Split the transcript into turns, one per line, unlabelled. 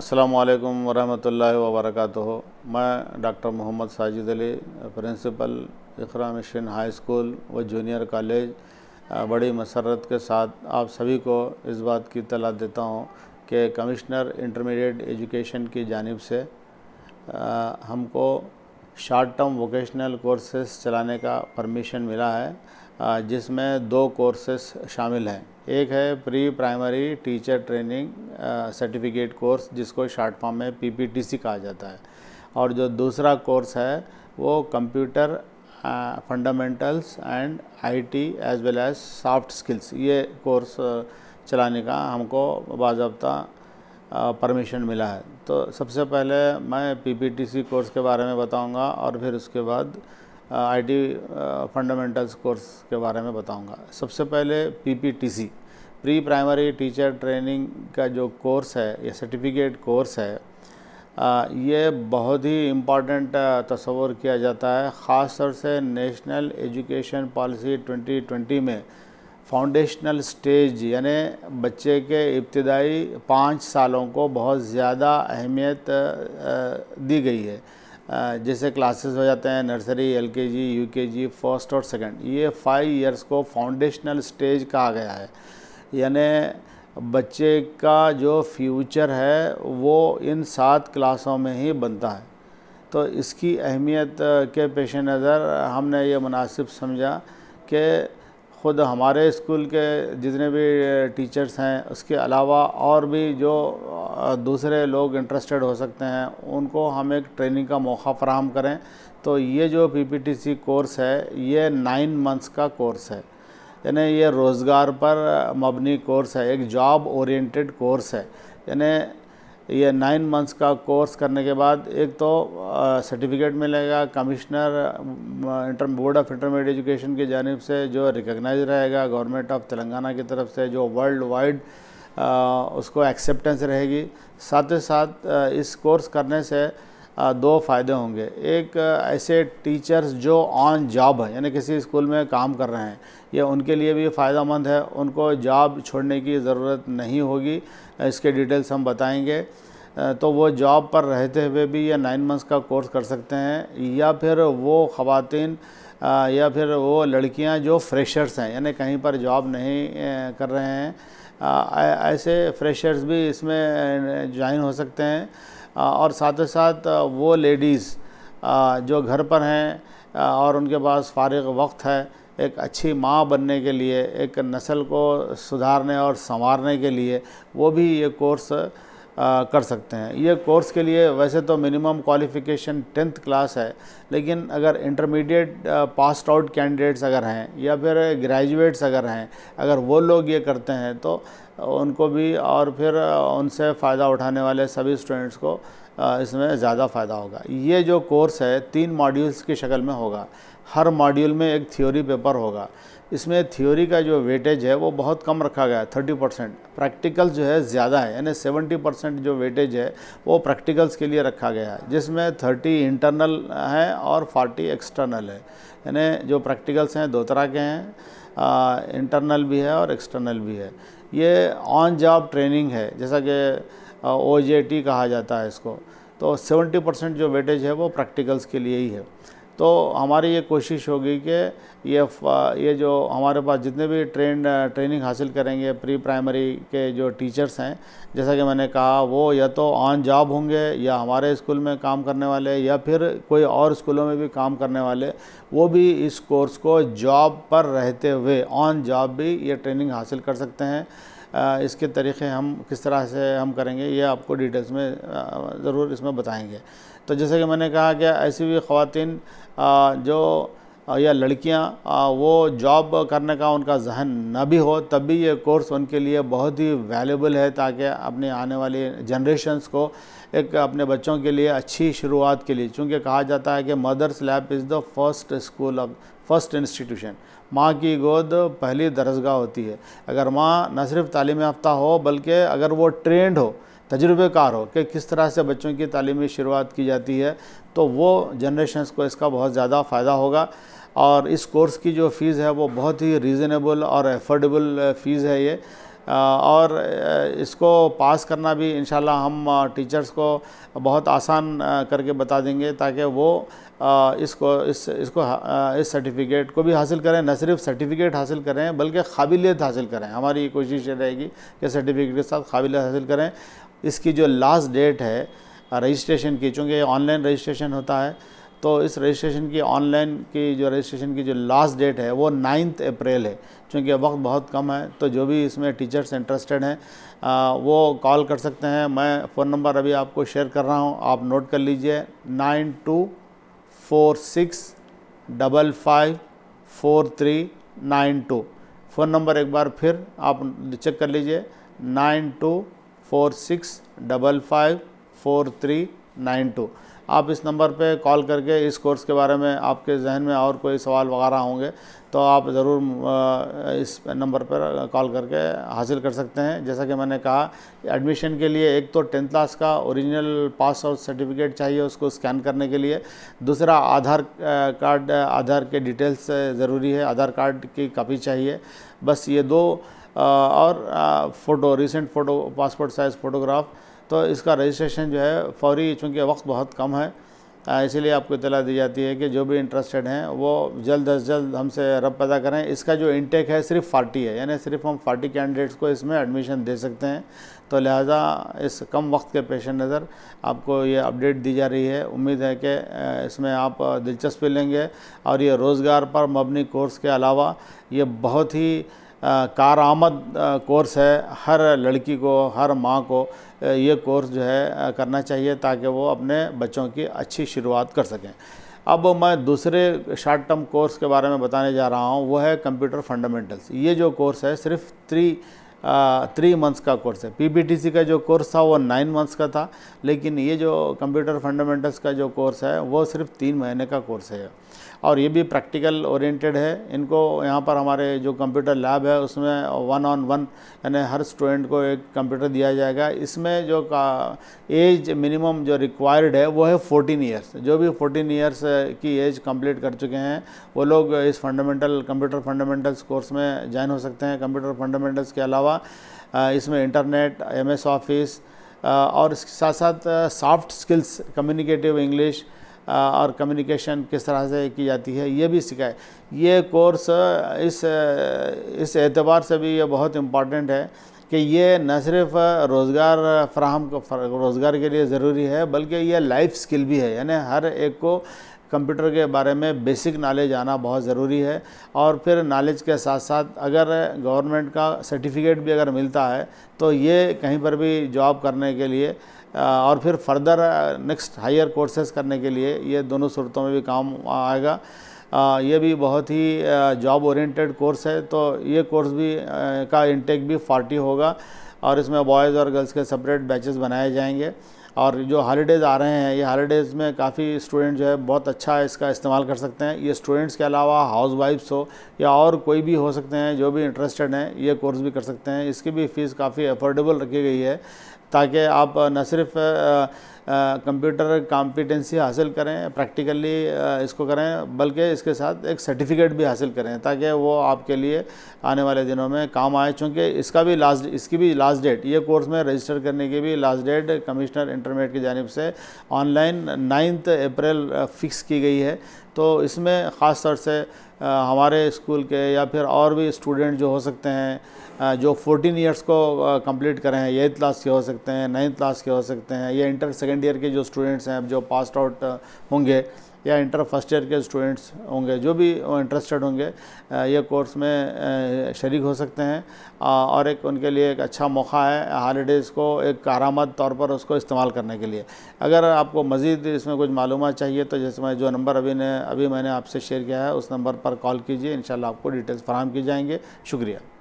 असलकम वालेकुम वरहमतुल्लाहि मैं doctor Mohammed Sajid Ali principal Iqra mission high school व जूनियर कॉलेज बड़ी मसरत के साथ आप सभी को इस बात की तला देता हूँ कि कमिश्नर इंटरमीडिएट एजुकेशन की जानब से हमको शार्ट टर्म वोकेशनल कोर्सेस चलाने का परमिशन मिला है जिसमें दो कोर्सेस शामिल हैं एक है pre primary teacher training certificate course जिसको शॉर्ट फॉर्म में पीपीटीसी कहा जाता है और जो दूसरा कोर्स है वो computer fundamentals and IT as well as soft skills ये कोर्स चलाने का हमको बाबा परमिशन मिला है तो सबसे पहले मैं पीपीटीसी कोर्स के बारे में बताऊंगा और फिर उसके बाद आईटी फंडामेंटल्स कोर्स के बारे में बताऊंगा सबसे पहले PPTC pre primary teacher training का जो कोर्स है या सर्टिफिकेट कोर्स है आ, ये बहुत ही इम्पॉर्टेंट तस्वर किया जाता है ख़ास तौर से नेशनल एजुकेशन पॉलिसी 2020 में फाउंडेशनल स्टेज यानी बच्चे के इब्तदाई पाँच सालों को बहुत ज़्यादा अहमियत दी गई है जैसे क्लासेस हो जाते हैं नर्सरी एलकेजी यूकेजी फर्स्ट और सेकंड ये फाइव इयर्स को फाउंडेशनल स्टेज कहा गया है यानी बच्चे का जो फ्यूचर है वो इन सात क्लासों में ही बनता है तो इसकी अहमियत के पेश नज़र हमने ये मुनासिब समझा कि ख़ुद हमारे स्कूल के जितने भी टीचर्स हैं उसके अलावा और भी जो दूसरे लोग इंटरेस्टेड हो सकते हैं उनको हम एक ट्रेनिंग का मौका फ्राहम करें तो ये जो पीपीटीसी कोर्स है ये नाइन मंथ्स का कोर्स है यानी ये रोज़गार पर मबनी कोर्स है एक जॉब ओरिएंटेड कोर्स है यानी ये नाइन मंथ्स का कोर्स करने के बाद एक तो सर्टिफिकेट मिलेगा commissioner inter board of intermediate education की जानब से जो रिकगनाइज रहेगा गवर्नमेंट ऑफ तेलंगाना की तरफ से जो वर्ल्ड वाइड उसको एक्सेप्टेंस रहेगी साथ ही साथ इस कोर्स करने से दो फ़ायदे होंगे एक ऐसे टीचर्स जो ऑन जॉब है यानी किसी स्कूल में काम कर रहे हैं ये उनके लिए भी फ़ायदा मंद है उनको जॉब छोड़ने की ज़रूरत नहीं होगी इसके डिटेल्स हम बताएंगे तो वो जॉब पर रहते हुए भी ये नाइन मंथ्स का कोर्स कर सकते हैं या फिर वो ख़वान या फिर वो लड़कियां जो फ्रेशर्स हैं यानी कहीं पर जॉब नहीं कर रहे हैं ऐसे फ्रेशर्स भी इसमें ज्वाइन हो सकते हैं और साथ ही साथ वो लेडीज़ जो घर पर हैं और उनके पास फारग वक्त है एक अच्छी माँ बनने के लिए एक नस्ल को सुधारने और संवारने के लिए वो भी ये कोर्स आ, कर सकते हैं ये कोर्स के लिए वैसे तो मिनिमम क्वालिफ़िकेशन टेंथ क्लास है लेकिन अगर इंटरमीडिएट पास आउट कैंडिडेट्स अगर हैं या फिर ग्रेजुएट्स अगर हैं अगर वो लोग ये करते हैं तो उनको भी और फिर उनसे फ़ायदा उठाने वाले सभी स्टूडेंट्स को इसमें ज़्यादा फ़ायदा होगा ये जो कोर्स है तीन मॉड्यूल्स की शक्ल में होगा हर मॉड्यूल में एक थ्योरी पेपर होगा इसमें थ्योरी का जो वेटेज है वो बहुत कम रखा गया है थर्टी परसेंट प्रैक्टिकल जो है ज़्यादा है यानी सेवेंटी परसेंट जो वेटेज है वो प्रैक्टिकल्स के लिए रखा गया है जिसमें थर्टी इंटरनल है और फोर्टी एक्सटर्नल है यानी जो प्रैक्टिकल्स हैं दो तरह के हैं इंटरनल भी है और एक्सटर्नल भी है ये ऑन जॉब ट्रेनिंग है जैसा कि ओ कहा जाता है इसको तो सेवेंटी परसेंट जो वेटेज है वो प्रैक्टिकल्स के लिए ही है तो हमारी ये कोशिश होगी कि ये ये जो हमारे पास जितने भी ट्रेन ट्रेनिंग हासिल करेंगे प्री प्राइमरी के जो टीचर्स हैं जैसा कि मैंने कहा वो या तो ऑन जॉब होंगे या हमारे स्कूल में काम करने वाले या फिर कोई और स्कूलों में भी काम करने वाले वो भी इस कोर्स को जॉब पर रहते हुए ऑन जॉब भी ये ट्रेनिंग हासिल कर सकते हैं इसके तरीक़े हम किस तरह से हम करेंगे ये आपको डिटेल्स में ज़रूर इसमें बताएंगे तो जैसे कि मैंने कहा कि ऐसी भी ख़वान जो या लड़कियां वो जॉब करने का उनका जहन न भी हो तब भी ये कोर्स उनके लिए बहुत ही वैल्यूबल है ताकि अपने आने वाले जनरेशन्स को एक अपने बच्चों के लिए अच्छी शुरुआत के लिए चूँकि कहा जाता है कि mother's lap is the first school of first institution माँ की गोद पहली दरसगाह होती है अगर माँ न सिर्फ तालीम याफ्ता हो बल्कि अगर वो ट्रेंड हो तजुर्बेकार हो कि किस तरह से बच्चों की तालीमी शुरुआत की जाती है तो वो जनरेशन को इसका बहुत ज़्यादा फ़ायदा होगा और इस कोर्स की जो फ़ीस है वो बहुत ही रीज़नेबल और एफोर्डेबल फ़ीस है ये और इसको पास करना भी इन हम टीचर्स को बहुत आसान करके बता देंगे ताकि वो इसको इस इसको इस सर्टिफिकेट को भी हासिल करें न सिर्फ सर्टिफिकेट हासिल करें बल्कि काबिलियत हासिल करें हमारी कोशिश ये रहेगी कि सर्टिफिकेट के साथ काबिलियत हासिल करें इसकी जो लास्ट डेट है रजिस्ट्रेशन की चूँकि ऑनलाइन रजिस्ट्रेशन होता है तो इस रजिस्ट्रेशन की ऑनलाइन की जो रजिस्ट्रेशन की जो लास्ट डेट है वो नाइन्थ अप्रैल है क्योंकि वक्त बहुत कम है तो जो भी इसमें टीचर्स इंटरेस्टेड हैं वो कॉल कर सकते हैं मैं फ़ोन नंबर अभी आपको शेयर कर रहा हूँ आप नोट कर लीजिए nine two four six double five four three nine two phone number एक बार फिर आप चेक कर लीजिए nine two four six double five four three nine two आप इस नंबर पे कॉल करके इस कोर्स के बारे में आपके जहन में और कोई सवाल वगैरह होंगे तो आप ज़रूर इस नंबर पर कॉल करके हासिल कर सकते हैं जैसा कि मैंने कहा एडमिशन के लिए एक तो टेंथ क्लास का ओरिजिनल पास आउट सर्टिफिकेट चाहिए उसको स्कैन करने के लिए दूसरा आधार कार्ड आधार के डिटेल्स ज़रूरी है आधार कार्ड की कापी चाहिए बस ये दो और photo recent photo passport size photograph तो इसका रजिस्ट्रेशन जो है फौरी चूँकि वक्त बहुत कम है इसीलिए आपको इतला दी जाती है कि जो भी इंटरेस्टेड हैं वो जल्द अज जल्द हमसे रब पैदा करें इसका जो इंटेक है सिर्फ फार्टी है यानी सिर्फ हम फार्टी कैंडिडेट्स को इसमें एडमिशन दे सकते हैं तो लिहाजा इस कम वक्त के पेश नज़र आपको ये अपडेट दी जा रही है उम्मीद है कि इसमें आप दिलचस्पी लेंगे और ये रोज़गार पर मबनी कोर्स के अलावा ये बहुत ही कार आमद कोर्स है हर लड़की को हर माँ को ये कोर्स जो है करना चाहिए ताकि वो अपने बच्चों की अच्छी शुरुआत कर सकें अब मैं दूसरे शॉर्ट टर्म कोर्स के बारे में बताने जा रहा हूँ वो है कंप्यूटर फंडामेंटल्स ये जो कोर्स है सिर्फ थ्री थ्री मंथ्स का कोर्स है पीबीटीसी का जो कोर्स था वो नाइन मंथ्स का था लेकिन ये जो कंप्यूटर फंडामेंटल्स का जो कोर्स है वो सिर्फ तीन महीने का कोर्स है और ये भी प्रैक्टिकल ओरिएंटेड है इनको यहाँ पर हमारे जो कंप्यूटर लैब है उसमें वन ऑन वन यानी हर स्टूडेंट को एक कंप्यूटर दिया जाएगा इसमें जो का एज मिनिमम जो रिक्वायर्ड है वो है फोर्टीन इयर्स जो भी फोर्टीन इयर्स की एज कंप्लीट कर चुके हैं वो लोग इस फंडामेंटल कंप्यूटर फंडामेंटल्स कोर्स में ज्वाइन हो सकते हैं कंप्यूटर फंडामेंटल्स के अलावा अलावा इसमें इंटरनेट एमएस ऑफिस और इसके साथ साथ सॉफ्ट स्किल्स कम्युनिकेटिव इंग्लिश और कम्युनिकेशन किस तरह से की जाती है ये भी सिखाए ये कोर्स इस इस एतबार से भी ये बहुत इम्पॉर्टेंट है कि ये न सिर्फ रोज़गार फ्राहम रोज़गार के लिए ज़रूरी है बल्कि ये लाइफ स्किल भी है यानी हर एक को कंप्यूटर के बारे में बेसिक नॉलेज आना बहुत ज़रूरी है और फिर नॉलेज के साथ साथ अगर गवर्नमेंट का सर्टिफिकेट भी अगर मिलता है तो ये कहीं पर भी जॉब करने के लिए और फिर फर्दर नेक्स्ट हायर कोर्सेज करने के लिए ये दोनों सूरतों में भी काम आएगा ये भी बहुत ही जॉब ओरिएंटेड कोर्स है तो ये कोर्स भी का इंटेक भी 40 होगा और इसमें बॉयज़ और गर्ल्स के सेपरेट बैचेस बनाए जाएंगे और जो हॉलीडेज़ आ रहे हैं ये हॉलीडेज़ में काफ़ी स्टूडेंट जो है बहुत अच्छा इसका इस्तेमाल कर सकते हैं ये स्टूडेंट्स के अलावा हाउस वाइफ्स हो या और कोई भी हो सकते हैं जो भी इंटरेस्टेड हैं ये कोर्स भी कर सकते हैं इसकी भी फ़ीस काफ़ी अफोर्डेबल रखी गई है ताकि आप न सिर्फ़ कंप्यूटर कॉम्पिटेंसी हासिल करें प्रैक्टिकली इसको करें बल्कि इसके साथ एक सर्टिफिकेट भी हासिल करें ताकि वो आपके लिए आने वाले दिनों में काम आए चूँकि इसका भी लास्ट इसकी भी लास्ट डेट ये कोर्स में रजिस्टर करने की भी लास्ट डेट कमिश्नर इंटरमीडिएट की जानब से ऑनलाइन नाइन्थ अप्रैल फिक्स की गई है तो इसमें ख़ास तौर से हमारे स्कूल के या फिर और भी स्टूडेंट जो हो सकते हैं जो 14 इयर्स को कंप्लीट करें हैं एथ क्लास के हो सकते हैं नाइन्थ क्लास के हो सकते हैं या इंटर सेकेंड ईयर के जो स्टूडेंट्स हैं जो पास आउट होंगे या इंटर फर्स्ट ईयर के स्टूडेंट्स होंगे जो भी इंटरेस्टेड होंगे ये कोर्स में शरीक हो सकते हैं और एक उनके लिए एक अच्छा मौका है हॉलीडेज़ को एक कारामद तौर पर उसको इस्तेमाल करने के लिए अगर आपको मज़ीद इसमें कुछ मालूम चाहिए तो जैसे मैं जो नंबर अभी ने अभी मैंने आपसे शेयर किया है उस नंबर पर कॉल कीजिए इन आपको डिटेल्स फराम की जाएंगे शुक्रिया